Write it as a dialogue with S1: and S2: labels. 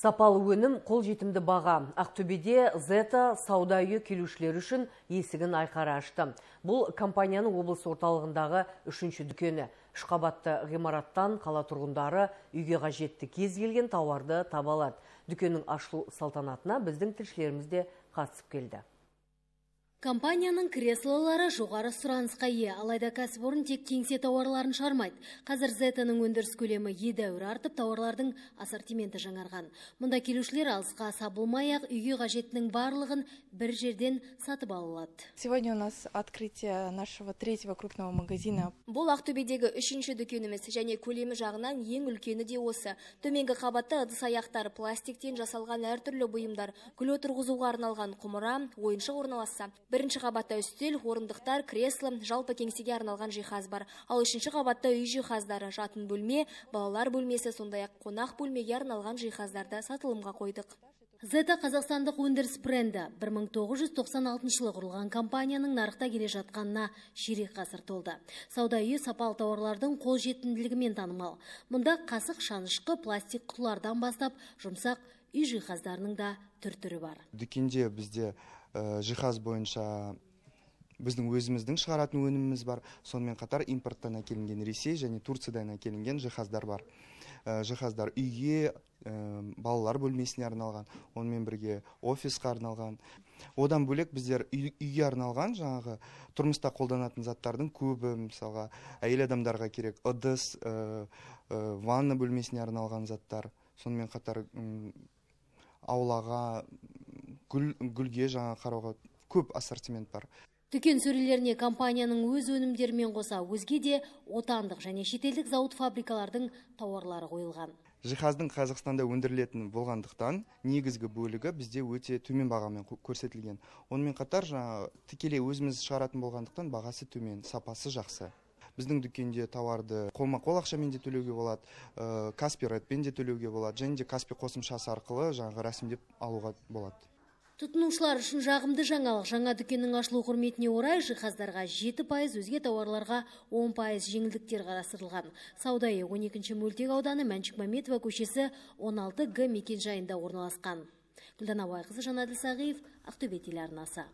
S1: сапалы өнім қол жетімді баға ақтөбеде зета сауда үйі келушілер үшін есігін айқара ашты бұл компанияның облыс орталығындағы үшінші дүкені үш ғимараттан қала тұрғындары үйге қажетті кез келген тауарды таба алады дүкеннің ашылу салтанатына біздің тілшілерімізде қатысып келді
S2: компанияның креслолары жоғары сұранысқа ие алайда кәсіпорын тек кеңсе тауарларын шармайды. қазір зетаның өндіріс көлемі едәуір артып тауарлардың ассортименті жаңарған мұнда келушілер алысқа сабылмай ақ үйге қажеттінің барлығын бір жерден сатып ала алады сегодня у нас открытие нашего третьего крупного магазина бұл
S3: ақтөбедегі үшінші дүкеніміз және көлемі жағынан ең үлкені де осы төменгі қабатта ыдыс аяқтар пластиктен жасалған әртүрлі бұйымдар гүл отырғызуға арналған құмыра ойыншық орналасса бірінші қабатта үстел орындықтар кресло жалпы кеңсеге арналған жиһаз бар ал үшінші қабатта үй жиһаздары жатын бөлме балалар бөлмесі сондай ақ қонақ бөлмеге арналған
S2: жиһаздарды сатылымға қойдық зета қазақстандық өндіріс бренді 1996 жылы құрылған компанияның нарықта келе жатқанына ширек ғасыр толды сауда үйі сапалы тауарлардың қолжетімділігімен танымал мұнда қасық шанышқы пластик құтылардан бастап жұмсақ үй жиһаздарының да түр түрі бар
S4: дүкенде бізде Э, жиһаз бойынша біздің өзіміздің шығаратын өніміміз бар сонымен қатар импорттан әкелінген ресей және турциядан әкелінген жиһаздар бар э, жиһаздар үйге э, балалар бөлмесіне арналған онымен бірге офисқа арналған одан бөлек біздер үйге арналған жаңағы тұрмыста қолданатын заттардың көбі мысалға әйел адамдарға керек ыдыс ә, ванна бөлмесіне арналған заттар сонымен қатар аулаға гүл гүлге жаңа қарауға көп ассортимент бар
S2: дүкен сөрелеріне компанияның өз өнімдерімен қоса өзге де отандық және шетелдік зауыт фабрикалардың тауарлары қойылған
S4: жиһаздың қазақстанда өндірілетін болғандықтан негізгі бөлігі бізде өте төмен бағамен көрсетілген онымен қатар жаңағы тікелей өзіміз шығаратын болғандықтан бағасы төмен сапасы жақсы біздің дүкенде тауарды қолма қол ақшамен де төлеуге болады ә, э, каспи редпен де төлеуге болады және де каспи қосымшасы арқылы жаңағы рәсімдеп алуға болады
S2: Тұтынушылар үшін жағымды жаңалық жаңа дүкеннің ашылу құрметіне орай жиһаздарға 7 пайыз өзге тауарларға 10 пайыз жеңілдіктер қарастырылған. Сауда үйі 12-ші мөлтек ауданы Мәншік Мәметова көшесі 16 Г мекенжайында орналасқан. Гүлдана Байқызы жанәділ Сағиев, Ақтөбе телеарнасы.